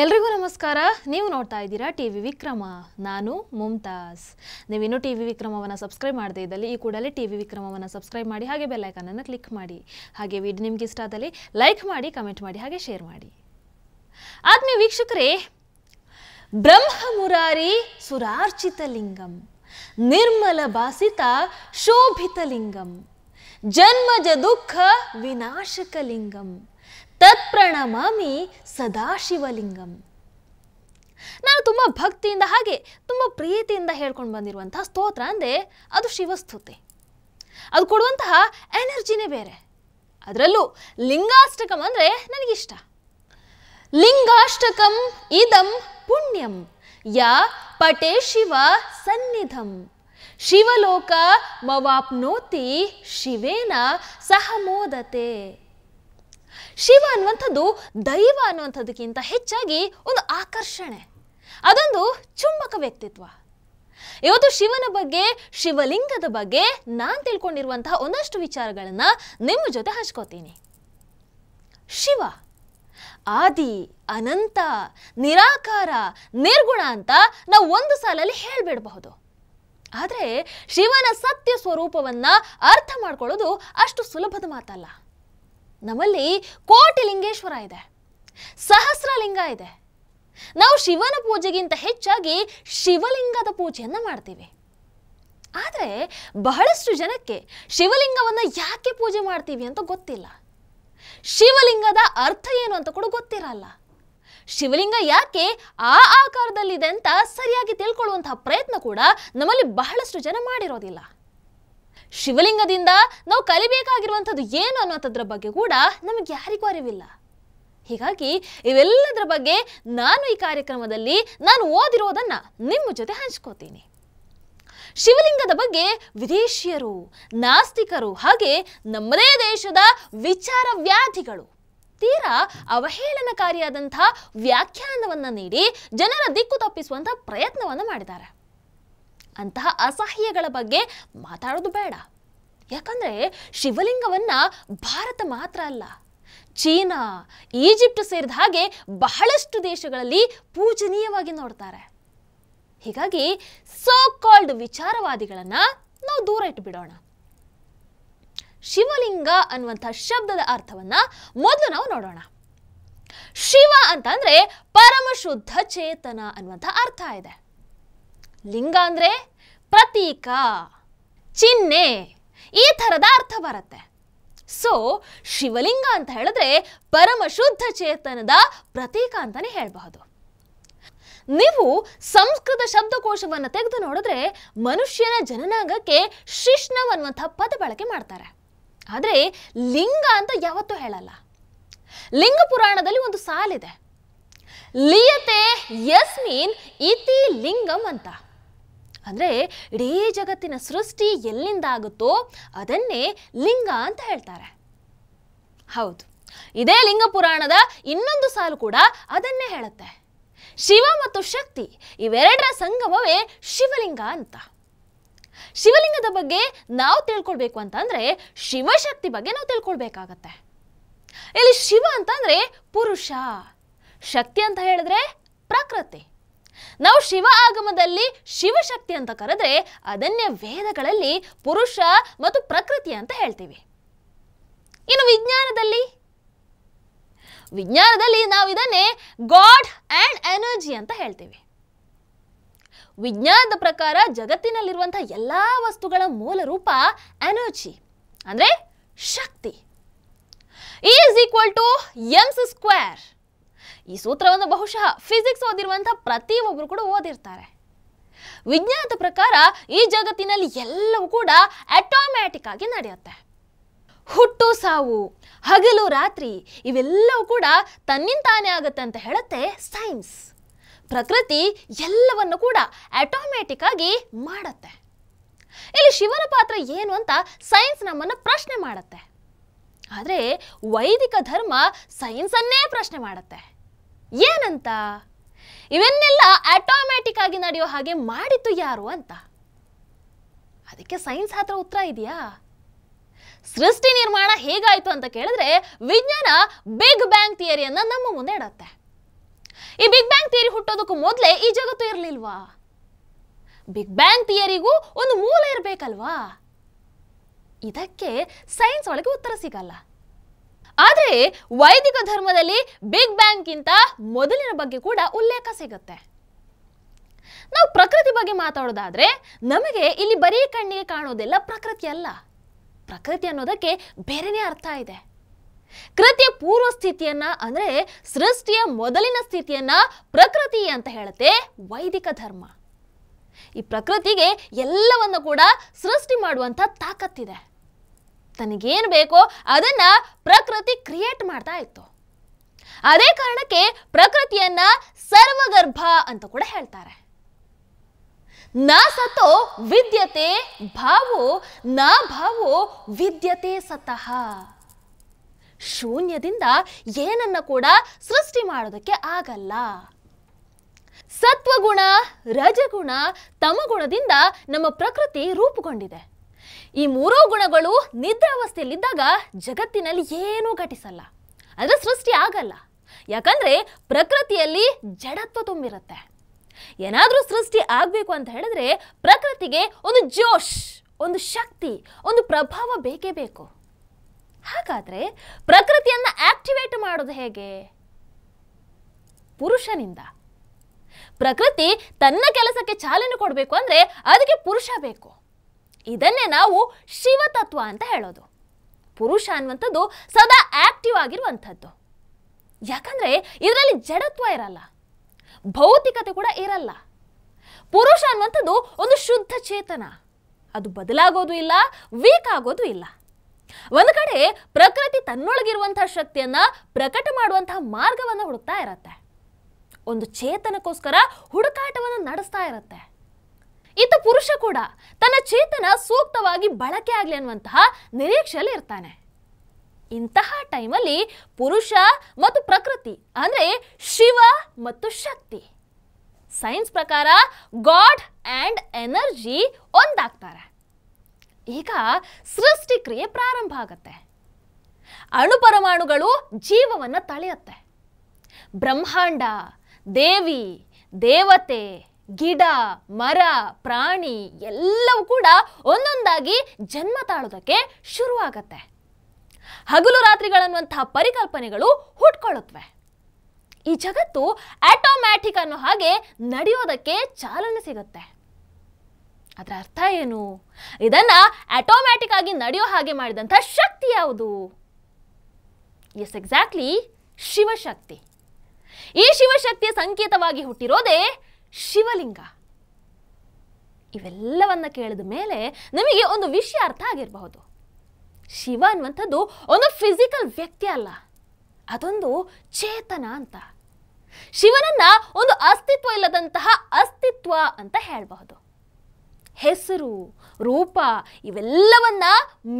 ಎಲ್ರಿಗೂ ನಮಸ್ಕಾರ ನೀವು ನೋಡ್ತಾ ಇದ್ದೀರಾ ಟಿ ವಿ ವಿಕ್ರಮ ನಾನು ಮುಮ್ತಾಜ್ ನೀವಿನ್ನೂ ಟಿ ವಿ ವಿಕ್ರಮವನ್ನು ಸಬ್ಸ್ಕ್ರೈಬ್ ಮಾಡದೇ ಇದ್ದಲ್ಲಿ ಈ ಕೂಡಲೇ ಟಿ ವಿ ವಿಕ್ರಮವನ್ನು ಸಬ್ಸ್ಕ್ರೈಬ್ ಮಾಡಿ ಹಾಗೆ ಬೆಲ್ಲೈಕನನ್ನು ಕ್ಲಿಕ್ ಮಾಡಿ ಹಾಗೆ ವಿಡಿಯೋ ನಿಮ್ಗೆ ಇಷ್ಟ ಆದಲ್ಲಿ ಲೈಕ್ ಮಾಡಿ ಕಮೆಂಟ್ ಮಾಡಿ ಹಾಗೆ ಶೇರ್ ಮಾಡಿ ಆತ್ಮೀಯ ವೀಕ್ಷಕರೇ ಬ್ರಹ್ಮ ಮುರಾರಿ ಸುರಾರ್ಚಿತ ಲಿಂಗಂ ನಿರ್ಮಲ ಭಾಸಿತ ಶೋಭಿತ ಲಿಂಗಂ ಜನ್ಮಜ ದುಃಖ ವಿನಾಶಕ ಲಿಂಗಂ ಸದಾ ಶಿವಲಿಂಗಂ ನಾನು ತುಂಬ ಭಕ್ತಿಯಿಂದ ಹಾಗೆ ತುಂಬ ಪ್ರೀತಿಯಿಂದ ಹೇಳ್ಕೊಂಡು ಬಂದಿರುವಂತಹ ಸ್ತೋತ್ರ ಅಂದರೆ ಅದು ಶಿವಸ್ತುತಿ ಅದು ಕೊಡುವಂತಹ ಎನರ್ಜಿನೇ ಬೇರೆ ಅದರಲ್ಲೂ ಲಿಂಗಾಷ್ಟಕಂ ಅಂದರೆ ನನಗಿಷ್ಟ ಲಿಂಗಾಷ್ಟಕಂ ಇದಂ ಪುಣ್ಯಂ ಯ ಪಟೇ ಶಿವ ಸನ್ನಿಧಂ ಶಿವಲೋಕ ಮವಾಪ್ನೋತಿ ಶಿವೇನ ಸಹಮೋದತೆ ಮೋದತೆ ಶಿವ ಅನ್ನುವಂಥದ್ದು ದೈವ ಅನ್ನುವಂಥದ್ದಕ್ಕಿಂತ ಹೆಚ್ಚಾಗಿ ಒಂದು ಆಕರ್ಷಣೆ ಅದೊಂದು ಚುಂಬಕ ವ್ಯಕ್ತಿತ್ವ ಇವತ್ತು ಶಿವನ ಬಗ್ಗೆ ಶಿವಲಿಂಗದ ಬಗ್ಗೆ ನಾನು ತಿಳ್ಕೊಂಡಿರುವಂತಹ ಒಂದಷ್ಟು ವಿಚಾರಗಳನ್ನು ನಿಮ್ಮ ಜೊತೆ ಹಂಚ್ಕೋತೀನಿ ಶಿವ ಆದಿ ಅನಂತ ನಿರಾಕಾರ ನಿರ್ಗುಣ ಅಂತ ನಾವು ಒಂದು ಸಾಲಲ್ಲಿ ಹೇಳ್ಬಿಡಬಹುದು ಆದರೆ ಶಿವನ ಸತ್ಯ ಸ್ವರೂಪವನ್ನು ಅರ್ಥ ಮಾಡ್ಕೊಳ್ಳೋದು ಅಷ್ಟು ಸುಲಭದ ಮಾತಲ್ಲ ನಮ್ಮಲ್ಲಿ ಕೋಟಿ ಲಿಂಗೇಶ್ವರ ಇದೆ ಸಹಸ್ರಲಿಂಗ ಇದೆ ನಾವು ಶಿವನ ಪೂಜೆಗಿಂತ ಹೆಚ್ಚಾಗಿ ಶಿವಲಿಂಗದ ಪೂಜೆಯನ್ನು ಮಾಡ್ತೀವಿ ಆದರೆ ಬಹಳಷ್ಟು ಜನಕ್ಕೆ ಶಿವಲಿಂಗವನ್ನು ಯಾಕೆ ಪೂಜೆ ಮಾಡ್ತೀವಿ ಅಂತ ಗೊತ್ತಿಲ್ಲ ಶಿವಲಿಂಗದ ಅರ್ಥ ಏನು ಅಂತ ಕೂಡ ಗೊತ್ತಿರಲ್ಲ ಶಿವಲಿಂಗ ಯಾಕೆ ಆ ಆಕಾರದಲ್ಲಿದೆ ಅಂತ ಸರಿಯಾಗಿ ತಿಳ್ಕೊಳ್ಳುವಂತಹ ಪ್ರಯತ್ನ ಕೂಡ ನಮ್ಮಲ್ಲಿ ಬಹಳಷ್ಟು ಜನ ಮಾಡಿರೋದಿಲ್ಲ ಶಿವಲಿಂಗದಿಂದ ನಾವು ಕಲಿಬೇಕಾಗಿರುವಂಥದ್ದು ಏನು ಅನ್ನೋಂಥದ್ರ ಬಗ್ಗೆ ಕೂಡ ನಮಗೆ ಯಾರಿಗೂ ಅರಿವಿಲ್ಲ ಹೀಗಾಗಿ ಇವೆಲ್ಲದರ ಬಗ್ಗೆ ನಾನು ಈ ಕಾರ್ಯಕ್ರಮದಲ್ಲಿ ನಾನು ಓದಿರೋದನ್ನು ನಿಮ್ಮ ಜೊತೆ ಹಂಚ್ಕೋತೀನಿ ಶಿವಲಿಂಗದ ಬಗ್ಗೆ ವಿದೇಶಿಯರು ನಾಸ್ತಿಕರು ಹಾಗೆ ನಮ್ಮದೇ ದೇಶದ ವಿಚಾರ ವ್ಯಾಧಿಗಳು ತೀರಾ ಅವಹೇಳನಕಾರಿಯಾದಂಥ ವ್ಯಾಖ್ಯಾನವನ್ನು ನೀಡಿ ಜನರ ದಿಕ್ಕು ತಪ್ಪಿಸುವಂಥ ಪ್ರಯತ್ನವನ್ನು ಮಾಡಿದ್ದಾರೆ ಅಂತಹ ಅಸಹ್ಯಗಳ ಬಗ್ಗೆ ಮಾತಾಡೋದು ಬೇಡ ಯಾಕಂದರೆ ಶಿವಲಿಂಗವನ್ನು ಭಾರತ ಮಾತ್ರ ಅಲ್ಲ ಚೀನಾ ಈಜಿಪ್ಟ್ ಸೇರಿದ ಹಾಗೆ ಬಹಳಷ್ಟು ದೇಶಗಳಲ್ಲಿ ಪೂಜನೀಯವಾಗಿ ನೋಡ್ತಾರೆ ಹೀಗಾಗಿ ಸೋ ಕಾಲ್ಡ್ ವಿಚಾರವಾದಿಗಳನ್ನು ನಾವು ದೂರ ಇಟ್ಟುಬಿಡೋಣ ಶಿವಲಿಂಗ ಅನ್ನುವಂಥ ಶಬ್ದದ ಅರ್ಥವನ್ನು ಮೊದಲು ನಾವು ನೋಡೋಣ ಶಿವ ಅಂತಂದರೆ ಪರಮಶುದ್ಧ ಚೇತನ ಅನ್ನುವಂಥ ಅರ್ಥ ಇದೆ ಲಿಂಗ ಅಂದರೆ ಪ್ರತೀಕ ಚಿಹ್ನೆ ಈ ಥರದ ಅರ್ಥ ಬರುತ್ತೆ ಸೊ ಶಿವಲಿಂಗ ಅಂತ ಹೇಳಿದ್ರೆ ಪರಮ ಶುದ್ಧ ಚೇತನದ ಪ್ರತೀಕ ಅಂತಾನೆ ಹೇಳಬಹುದು ನೀವು ಸಂಸ್ಕೃತ ಶಬ್ದಕೋಶವನ್ನು ತೆಗೆದು ನೋಡಿದ್ರೆ ಮನುಷ್ಯನ ಜನನಾಂಗಕ್ಕೆ ಶಿಷ್ಣವ್ ಅನ್ನುವಂಥ ಪದ ಬಳಕೆ ಮಾಡ್ತಾರೆ ಆದರೆ ಲಿಂಗ ಅಂತ ಯಾವತ್ತೂ ಹೇಳಲ್ಲ ಲಿಂಗ ಪುರಾಣದಲ್ಲಿ ಒಂದು ಸಾಲಿದೆ ಲಿಯತೆ ಯಸ್ಮಿನ್ ಇತಿ ಲಿಂಗಂ ಅಂತ ಅಂದರೆ ಇಡೀ ಜಗತ್ತಿನ ಸೃಷ್ಟಿ ಎಲ್ಲಿಂದ ಆಗುತ್ತೋ ಅದನ್ನೇ ಲಿಂಗ ಅಂತ ಹೇಳ್ತಾರೆ ಹೌದು ಇದೇ ಲಿಂಗ ಪುರಾಣದ ಇನ್ನೊಂದು ಸಾಲು ಕೂಡ ಅದನ್ನೇ ಹೇಳುತ್ತೆ ಶಿವ ಮತ್ತು ಶಕ್ತಿ ಇವೆರಡರ ಸಂಗಮವೇ ಶಿವಲಿಂಗ ಅಂತ ಶಿವಲಿಂಗದ ಬಗ್ಗೆ ನಾವು ತಿಳ್ಕೊಳ್ಬೇಕು ಅಂತಂದರೆ ಶಿವಶಕ್ತಿ ಬಗ್ಗೆ ನಾವು ತಿಳ್ಕೊಳ್ಬೇಕಾಗತ್ತೆ ಇಲ್ಲಿ ಶಿವ ಅಂತಂದ್ರೆ ಪುರುಷ ಶಕ್ತಿ ಅಂತ ಹೇಳಿದ್ರೆ ಪ್ರಕೃತಿ ನಾವು ಶಿವ ಆಗಮದಲ್ಲಿ ಶಿವಶಕ್ತಿ ಅಂತ ಕರೆದ್ರೆ ಅದನ್ನೇ ವೇದಗಳಲ್ಲಿ ಪುರುಷ ಮತ್ತು ಪ್ರಕೃತಿ ಅಂತ ಹೇಳ್ತೀವಿ ಇನ್ನು ವಿಜ್ಞಾನದಲ್ಲಿ ವಿಜ್ಞಾನದಲ್ಲಿ ನಾವು ಇದನ್ನೇ ಗಾಡ್ ಅಂಡ್ ಎನರ್ಜಿ ಅಂತ ಹೇಳ್ತೀವಿ ವಿಜ್ಞಾನದ ಪ್ರಕಾರ ಜಗತ್ತಿನಲ್ಲಿರುವಂತಹ ಎಲ್ಲ ವಸ್ತುಗಳ ಮೂಲ ರೂಪ ಎನರ್ಜಿ ಅಂದ್ರೆ ಶಕ್ತಿ is equal to M C square ಈ ಸೂತ್ರವನ್ನು ಬಹುಶಃ ಫಿಸಿಕ್ಸ್ ಓದಿರುವಂತಹ ಪ್ರತಿಯೊಬ್ಬರು ಕೂಡ ಓದಿರ್ತಾರೆ ವಿಜ್ಞಾನದ ಪ್ರಕಾರ ಈ ಜಗತ್ತಿನಲ್ಲಿ ಎಲ್ಲವೂ ಕೂಡ ಆಟೋಮ್ಯಾಟಿಕ್ ಆಗಿ ನಡೆಯುತ್ತೆ ಹುಟ್ಟು ಸಾವು ಹಗಲು ರಾತ್ರಿ ಇವೆಲ್ಲವೂ ಕೂಡ ತನ್ನಿಂತಾನೇ ಆಗುತ್ತೆ ಅಂತ ಹೇಳುತ್ತೆ ಸೈನ್ಸ್ ಪ್ರಕೃತಿ ಎಲ್ಲವನ್ನು ಕೂಡ ಆಟೋಮ್ಯಾಟಿಕ್ ಆಗಿ ಮಾಡುತ್ತೆ ಇಲ್ಲಿ ಶಿವನ ಪಾತ್ರ ಏನು ಅಂತ ಸೈನ್ಸ್ ನಮ್ಮನ್ನು ಪ್ರಶ್ನೆ ಮಾಡುತ್ತೆ ಆದರೆ ವೈದಿಕ ಧರ್ಮ ಸೈನ್ಸನ್ನೇ ಪ್ರಶ್ನೆ ಮಾಡುತ್ತೆ ಏನಂತ ಇವನ್ನೆಲ್ಲ ಆಟೋಮ್ಯಾಟಿಕ್ ಆಗಿ ನಡೆಯೋ ಹಾಗೆ ಮಾಡಿತು ಯಾರು ಅಂತ ಅದಕ್ಕೆ ಸೈನ್ಸ್ ಹತ್ರ ಉತ್ತರ ಇದೆಯಾ ಸೃಷ್ಟಿ ನಿರ್ಮಾಣ ಹೇಗಾಯಿತು ಅಂತ ಕೇಳಿದ್ರೆ ವಿಜ್ಞಾನ ಬಿಗ್ ಬ್ಯಾಂಗ್ ಥಿಯರಿಯನ್ನ ನಮ್ಮ ಮುಂದೆ ಇಡತ್ತೆ ಈ ಬಿಗ್ ಬ್ಯಾಂಗ್ ಥಿಯರಿ ಹುಟ್ಟೋದಕ್ಕೂ ಮೊದಲೇ ಈ ಜಗತ್ತು ಇರಲಿಲ್ವಾ ಬಿಗ್ ಬ್ಯಾಂಗ್ ಥಿಯರಿಗೂ ಒಂದು ಮೂಲ ಇರಬೇಕಲ್ವಾ ಇದಕ್ಕೆ ಸೈನ್ಸ್ ಒಳಗೆ ಉತ್ತರ ಸಿಗಲ್ಲ ಆದರೆ ವೈದಿಕ ಧರ್ಮದಲ್ಲಿ ಬಿಗ್ ಬ್ಯಾಂಗ್ಗಿಂತ ಮೊದಲಿನ ಬಗ್ಗೆ ಕೂಡ ಉಲ್ಲೇಖ ಸಿಗುತ್ತೆ ನಾವು ಪ್ರಕೃತಿ ಬಗ್ಗೆ ಮಾತಾಡೋದಾದ್ರೆ ನಮಗೆ ಇಲ್ಲಿ ಬರೀ ಕಣ್ಣಿಗೆ ಕಾಣೋದೆಲ್ಲ ಪ್ರಕೃತಿ ಅಲ್ಲ ಪ್ರಕೃತಿ ಅನ್ನೋದಕ್ಕೆ ಬೇರೆನೇ ಅರ್ಥ ಇದೆ ಕೃತಿಯ ಪೂರ್ವ ಸ್ಥಿತಿಯನ್ನ ಅಂದ್ರೆ ಸೃಷ್ಟಿಯ ಮೊದಲಿನ ಸ್ಥಿತಿಯನ್ನ ಪ್ರಕೃತಿ ಅಂತ ಹೇಳುತ್ತೆ ವೈದಿಕ ಧರ್ಮ ಈ ಪ್ರಕೃತಿಗೆ ಎಲ್ಲವನ್ನು ಕೂಡ ಸೃಷ್ಟಿ ಮಾಡುವಂಥ ತಾಕತ್ತಿದೆ ತನಗೇನು ಬೇಕೋ ಅದನ್ನು ಪ್ರಕೃತಿ ಕ್ರಿಯೇಟ್ ಮಾಡ್ತಾ ಇತ್ತು ಅದೇ ಕಾರಣಕ್ಕೆ ಪ್ರಕೃತಿಯನ್ನ ಸರ್ವಗರ್ಭ ಅಂತ ಕೂಡ ಹೇಳ್ತಾರೆ ನ ಸತ್ತೋ ವಿದ್ಯತೆ ಭಾವೋ ನ ಭಾವು ವಿದ್ಯತೆ ಸತಃ ಶೂನ್ಯದಿಂದ ಏನನ್ನ ಕೂಡ ಸೃಷ್ಟಿ ಮಾಡೋದಕ್ಕೆ ಆಗಲ್ಲ ಸತ್ವಗುಣ ರಜಗುಣ ತಮಗುಣದಿಂದ ನಮ್ಮ ಪ್ರಕೃತಿ ರೂಪುಗೊಂಡಿದೆ ಈ ಮೂರೂ ಗುಣಗಳು ನಿದ್ರಾವಸ್ಥೆಯಲ್ಲಿದ್ದಾಗ ಜಗತ್ತಿನಲ್ಲಿ ಏನೂ ಘಟಿಸಲ್ಲ ಅಂದರೆ ಸೃಷ್ಟಿ ಆಗಲ್ಲ ಯಾಕಂದರೆ ಪ್ರಕೃತಿಯಲ್ಲಿ ಜಡತ್ವ ತುಂಬಿರುತ್ತೆ ಏನಾದರೂ ಸೃಷ್ಟಿ ಆಗಬೇಕು ಅಂತ ಹೇಳಿದ್ರೆ ಪ್ರಕೃತಿಗೆ ಒಂದು ಜೋಶ್ ಒಂದು ಶಕ್ತಿ ಒಂದು ಪ್ರಭಾವ ಬೇಕೇ ಬೇಕು ಹಾಗಾದರೆ ಪ್ರಕೃತಿಯನ್ನು ಆಕ್ಟಿವೇಟ್ ಮಾಡೋದು ಹೇಗೆ ಪುರುಷನಿಂದ ಪ್ರಕೃತಿ ತನ್ನ ಕೆಲಸಕ್ಕೆ ಚಾಲನೆ ಕೊಡಬೇಕು ಅಂದರೆ ಅದಕ್ಕೆ ಪುರುಷ ಬೇಕು ಇದನ್ನೇ ನಾವು ಶಿವತತ್ವ ಅಂತ ಹೇಳೋದು ಪುರುಷ ಅನ್ನುವಂಥದ್ದು ಸದಾ ಆಕ್ಟಿವ್ ಆಗಿರುವಂಥದ್ದು ಯಾಕಂದರೆ ಇದರಲ್ಲಿ ಜಡತ್ವ ಇರಲ್ಲ ಭೌತಿಕತೆ ಕೂಡ ಇರಲ್ಲ ಪುರುಷ ಅನ್ನುವಂಥದ್ದು ಒಂದು ಶುದ್ಧ ಚೇತನ ಅದು ಬದಲಾಗೋದು ಇಲ್ಲ ವೀಕ್ ಆಗೋದು ಇಲ್ಲ ಒಂದು ಕಡೆ ಪ್ರಕೃತಿ ತನ್ನೊಳಗಿರುವಂತಹ ಶಕ್ತಿಯನ್ನು ಪ್ರಕಟ ಮಾಡುವಂತಹ ಮಾರ್ಗವನ್ನು ಹುಡುಕ್ತಾ ಇರತ್ತೆ ಒಂದು ಚೇತನಕ್ಕೋಸ್ಕರ ಹುಡುಕಾಟವನ್ನು ನಡೆಸ್ತಾ ಇರತ್ತೆ ಈತ ಪುರುಷ ಕೂಡ ತನ್ನ ಚೇತನ ಸೂಕ್ತವಾಗಿ ಬಳಕೆ ಆಗಲಿ ಅನ್ನುವಂತಹ ನಿರೀಕ್ಷೆಯಲ್ಲಿ ಇರ್ತಾನೆ ಇಂತಹ ಟೈಮಲ್ಲಿ ಪುರುಷ ಮತ್ತು ಪ್ರಕೃತಿ ಅಂದರೆ ಶಿವ ಮತ್ತು ಶಕ್ತಿ ಸೈನ್ಸ್ ಪ್ರಕಾರ ಗಾಡ್ ಆ್ಯಂಡ್ ಎನರ್ಜಿ ಒಂದಾಗ್ತಾರೆ ಈಗ ಸೃಷ್ಟಿಕ್ರಿಯೆ ಪ್ರಾರಂಭ ಆಗತ್ತೆ ಪರಮಾಣುಗಳು ಜೀವವನ್ನು ತಳೆಯುತ್ತೆ ಬ್ರಹ್ಮಾಂಡ ದೇವಿ ದೇವತೆ ಗಿಡ ಮರ ಪ್ರಾಣಿ ಎಲ್ಲವೂ ಕೂಡ ಒಂದೊಂದಾಗಿ ಜನ್ಮ ತಾಳೋದಕ್ಕೆ ಶುರುವಾಗತ್ತೆ ಹಗಲು ರಾತ್ರಿಗಳನ್ನುವಂತಹ ಪರಿಕಲ್ಪನೆಗಳು ಹುಟ್ಕೊಳ್ಳುತ್ತವೆ ಈ ಜಗತ್ತು ಆಟೋಮ್ಯಾಟಿಕ್ ಅನ್ನೋ ಹಾಗೆ ನಡೆಯೋದಕ್ಕೆ ಚಾಲನೆ ಸಿಗುತ್ತೆ ಅದರ ಅರ್ಥ ಏನು ಇದನ್ನ ಆಟೋಮ್ಯಾಟಿಕ್ ಆಗಿ ನಡೆಯೋ ಹಾಗೆ ಮಾಡಿದಂಥ ಶಕ್ತಿ ಯಾವುದು ಎಸ್ ಎಕ್ಸಾಕ್ಟ್ಲಿ ಶಿವಶಕ್ತಿ ಈ ಶಿವಶಕ್ತಿಯ ಸಂಕೇತವಾಗಿ ಹುಟ್ಟಿರೋದೇ ಶಿವಲಿಂಗ ಇವೆಲ್ಲವನ್ನ ಕೇಳಿದ ಮೇಲೆ ನಮಗೆ ಒಂದು ವಿಷಯ ಅರ್ಥ ಆಗಿರಬಹುದು ಶಿವ ಅನ್ನುವಂಥದ್ದು ಒಂದು ಫಿಸಿಕಲ್ ವ್ಯಕ್ತಿ ಅಲ್ಲ ಅದೊಂದು ಚೇತನ ಅಂತ ಶಿವನನ್ನ ಒಂದು ಅಸ್ತಿತ್ವ ಇಲ್ಲದಂತಹ ಅಸ್ತಿತ್ವ ಅಂತ ಹೇಳಬಹುದು ಹೆಸರು ರೂಪ ಇವೆಲ್ಲವನ್ನ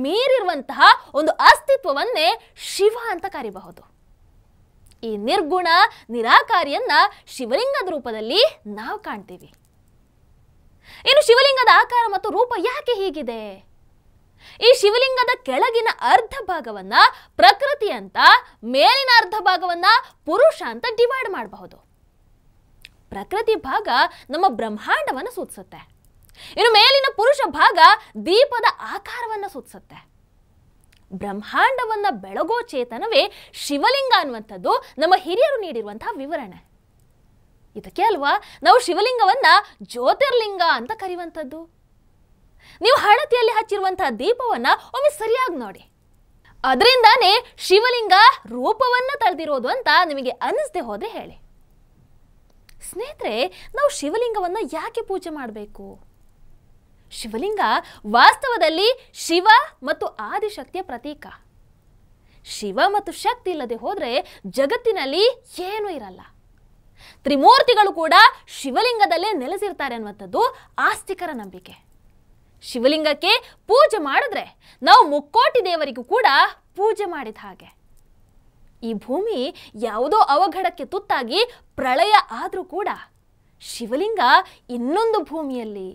ಮೀರಿರುವಂತಹ ಒಂದು ಅಸ್ತಿತ್ವವನ್ನೇ ಶಿವ ಅಂತ ಕರಿಬಹುದು ಈ ನಿರ್ಗುಣ ನಿರಾಕಾರಿಯನ್ನ ಶಿವಲಿಂಗದ ರೂಪದಲ್ಲಿ ನಾವು ಕಾಣ್ತೀವಿ ಇನ್ನು ಶಿವಲಿಂಗದ ಆಕಾರ ಮತ್ತು ರೂಪ ಯಾಕೆ ಹೀಗಿದೆ ಈ ಶಿವಲಿಂಗದ ಕೆಳಗಿನ ಅರ್ಧ ಭಾಗವನ್ನ ಪ್ರಕೃತಿ ಅಂತ ಮೇಲಿನ ಅರ್ಧ ಭಾಗವನ್ನ ಪುರುಷ ಅಂತ ಡಿವೈಡ್ ಮಾಡಬಹುದು ಪ್ರಕೃತಿ ಭಾಗ ನಮ್ಮ ಬ್ರಹ್ಮಾಂಡವನ್ನು ಸೂಚಿಸುತ್ತೆ ಇನ್ನು ಮೇಲಿನ ಪುರುಷ ಭಾಗ ದೀಪದ ಆಕಾರವನ್ನು ಸೂಚಿಸುತ್ತೆ ಬ್ರಹ್ಮಾಂಡವನ್ನ ಬೆಳಗೋ ಚೇತನವೇ ಶಿವಲಿಂಗ ಅನ್ನುವಂಥದ್ದು ನಮ್ಮ ಹಿರಿಯರು ನೀಡಿರುವಂತಹ ವಿವರಣೆ ಇದಕ್ಕೆ ಅಲ್ವಾ ನಾವು ಶಿವಲಿಂಗವನ್ನ ಜ್ಯೋತಿರ್ಲಿಂಗ ಅಂತ ಕರೆಯುವಂಥದ್ದು ನೀವು ಹಳತಿಯಲ್ಲಿ ಹಚ್ಚಿರುವಂತಹ ದೀಪವನ್ನ ಒಮ್ಮೆ ಸರಿಯಾಗಿ ನೋಡಿ ಅದರಿಂದಾನೇ ಶಿವಲಿಂಗ ರೂಪವನ್ನ ತಳೆದಿರೋದು ಅಂತ ನಿಮಗೆ ಅನ್ನಿಸದೆ ಹೋದೆ ಹೇಳಿ ಸ್ನೇಹಿತರೆ ನಾವು ಶಿವಲಿಂಗವನ್ನು ಯಾಕೆ ಪೂಜೆ ಮಾಡಬೇಕು ಶಿವಲಿಂಗ ವಾಸ್ತವದಲ್ಲಿ ಶಿವ ಮತ್ತು ಆದಿಶಕ್ತಿಯ ಪ್ರತೀಕ ಶಿವ ಮತ್ತು ಶಕ್ತಿ ಇಲ್ಲದೆ ಹೋದರೆ ಜಗತ್ತಿನಲ್ಲಿ ಏನೂ ಇರಲ್ಲ ತ್ರಿಮೂರ್ತಿಗಳು ಕೂಡ ಶಿವಲಿಂಗದಲ್ಲೇ ನೆಲೆಸಿರ್ತಾರೆ ಅನ್ನುವಂಥದ್ದು ಆಸ್ತಿಕರ ನಂಬಿಕೆ ಶಿವಲಿಂಗಕ್ಕೆ ಪೂಜೆ ಮಾಡಿದ್ರೆ ನಾವು ಮುಕ್ಕೋಟಿ ದೇವರಿಗೂ ಕೂಡ ಪೂಜೆ ಮಾಡಿದ ಹಾಗೆ ಈ ಭೂಮಿ ಯಾವುದೋ ಅವಘಡಕ್ಕೆ ತುತ್ತಾಗಿ ಪ್ರಳಯ ಆದರೂ ಕೂಡ ಶಿವಲಿಂಗ ಇನ್ನೊಂದು ಭೂಮಿಯಲ್ಲಿ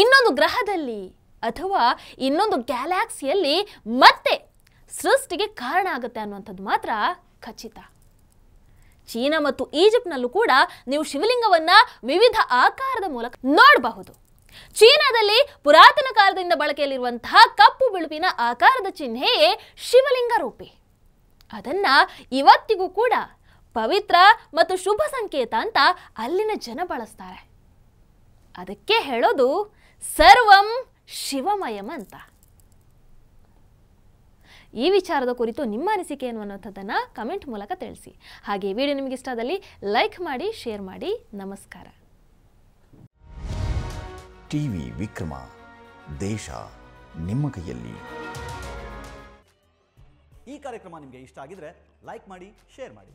ಇನ್ನೊಂದು ಗ್ರಹದಲ್ಲಿ ಅಥವಾ ಇನ್ನೊಂದು ಗ್ಯಾಲಾಕ್ಸಿಯಲ್ಲಿ ಮತ್ತೆ ಸೃಷ್ಟಿಗೆ ಕಾರಣ ಆಗುತ್ತೆ ಅನ್ನುವಂಥದ್ದು ಮಾತ್ರ ಖಚಿತ ಚೀನಾ ಮತ್ತು ಈಜಿಪ್ಟ್ನಲ್ಲೂ ಕೂಡ ನೀವು ಶಿವಲಿಂಗವನ್ನು ವಿವಿಧ ಆಕಾರದ ಮೂಲಕ ನೋಡಬಹುದು ಚೀನಾದಲ್ಲಿ ಪುರಾತನ ಕಾಲದಿಂದ ಬಳಕೆಯಲ್ಲಿರುವಂತಹ ಕಪ್ಪು ಬಿಳುಪಿನ ಆಕಾರದ ಚಿಹ್ನೆಯೇ ಶಿವಲಿಂಗ ರೂಪಿ ಅದನ್ನು ಇವತ್ತಿಗೂ ಕೂಡ ಪವಿತ್ರ ಮತ್ತು ಶುಭ ಸಂಕೇತ ಅಂತ ಅಲ್ಲಿನ ಜನ ಬಳಸ್ತಾರೆ ಅದಕ್ಕೆ ಹೇಳೋದು ಸರ್ವಂ ಶಿವಮಯಂ ಅಂತ ಈ ವಿಚಾರದ ಕುರಿತು ನಿಮ್ಮ ಅನಿಸಿಕೆ ಏನು ಅನ್ನೋಂಥದ್ದನ್ನು ಕಮೆಂಟ್ ಮೂಲಕ ತಿಳಿಸಿ ಹಾಗೆ ವಿಡಿಯೋ ನಿಮಗೆ ಇಷ್ಟದಲ್ಲಿ ಲೈಕ್ ಮಾಡಿ ಶೇರ್ ಮಾಡಿ ನಮಸ್ಕಾರ ಟಿವಿ ವಿಕ್ರಮ ದೇಶ ನಿಮ್ಮ ಕೈಯಲ್ಲಿ ಈ ಕಾರ್ಯಕ್ರಮ ನಿಮಗೆ ಇಷ್ಟ ಆಗಿದ್ರೆ ಲೈಕ್ ಮಾಡಿ ಶೇರ್ ಮಾಡಿ